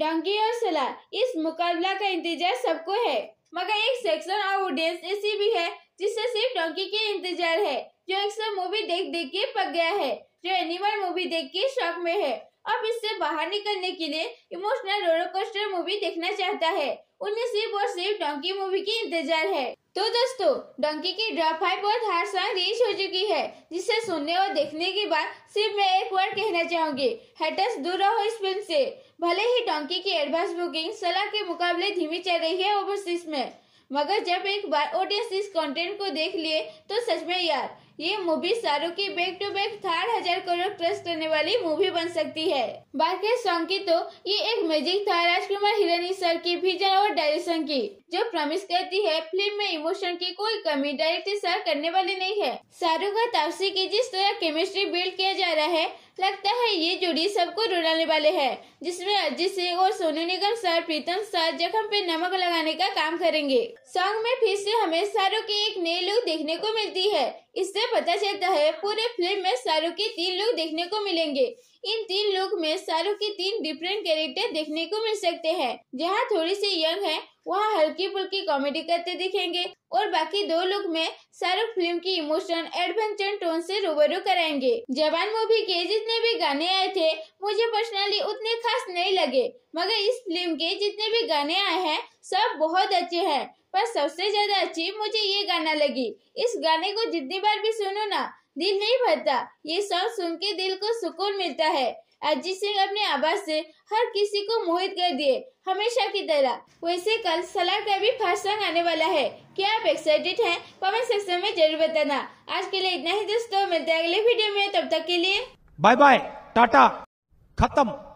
डंकी और सलाह इस मुकाबला का इंतजार सबको है मगर एक सेक्शन और ऑडियंस ऐसी भी है जिससे सिर्फ डंकी के इंतजार है जो अक्सर मूवी देख देख के पक गया है जो एनिमल मूवी देख के शौक में है अब इससे बाहर निकलने के लिए इमोशनल रोलर कोस्टर मूवी देखना चाहता है उन्हें सिर्फ और सिर्फ डोंकी मूवी की इंतजार है तो दोस्तों डंकी की ड्रॉप फाइव बहुत हार सॉन्ग रिलीज हो चुकी है जिसे सुनने और देखने के बाद सिर्फ मैं एक वर्ड कहना चाहूंगी हेटर्स दूर रहो इस फिल्म से भले ही डंकी की एडवांस बुकिंग सलाह के मुकाबले धीमी चल रही है ओवरसीज में मगर जब एक बार ओटीएस इस कंटेंट को देख लिए तो सच में यार ये मूवी शाहरुख की बैक टू बैक थर्ड हजार करोड़ क्रॉस करने वाली मूवी बन सकती है बाकी सॉन्ग की तो ये एक मैजिक था राजकुमार हिरानी सर की विजन और डायरेक्शन की जो प्रमिस करती है फिल्म में इमोशन की कोई कमी डायरेक्टर सर करने वाली नहीं है शाहरुख और तापसी की जिस तरह केमिस्ट्री बिल्ड किया जा रहा है लगता है ये जोड़ी सबको रुलाने वाले है जिसमें अजीत सिंह और सोनू निगम सर प्रीतम सर जख्म पे नमक लगाने का काम करेंगे सॉन्ग में फिर से हमें शाहरुख की एक नई लुक देखने को मिलती है इससे पता चलता है पूरे फिल्म में शाहरुख की तीन लुक देखने को मिलेंगे इन तीन लुक में शाहरुख के तीन डिफरेंट कैरेक्टर देखने को मिल सकते हैं जहाँ थोड़ी सी यंग है वहाँ हल्की फुल्की कॉमेडी करते दिखेंगे और बाकी दो लुक में शाहरुख फिल्म की इमोशन एडवेंचर टोन से रूबरू कराएंगे जवान मूवी के जितने भी गाने आए थे मुझे पर्सनली उतने खास नहीं लगे मगर इस फिल्म के जितने भी गाने आए हैं सब बहुत अच्छे हैं पर सबसे ज्यादा अच्छी मुझे ये गाना लगी इस गाने को जितनी बार भी सुनो ना दिल नहीं भरता ये सॉन्ग सुन के दिल को सुकून मिलता है अजीत सिंह अपने आवाज से हर किसी को मोहित कर दिए हमेशा की तरह वैसे कल सलाह का भी फर्स्ट सॉन्ग आने वाला है क्या आप एक्साइटेड हैं कमेंट सेक्शन में जरूर बताना आज के लिए इतना ही दोस्तों मिलते हैं अगले वीडियो में तब तक के लिए बाय बाय टाटा खत्म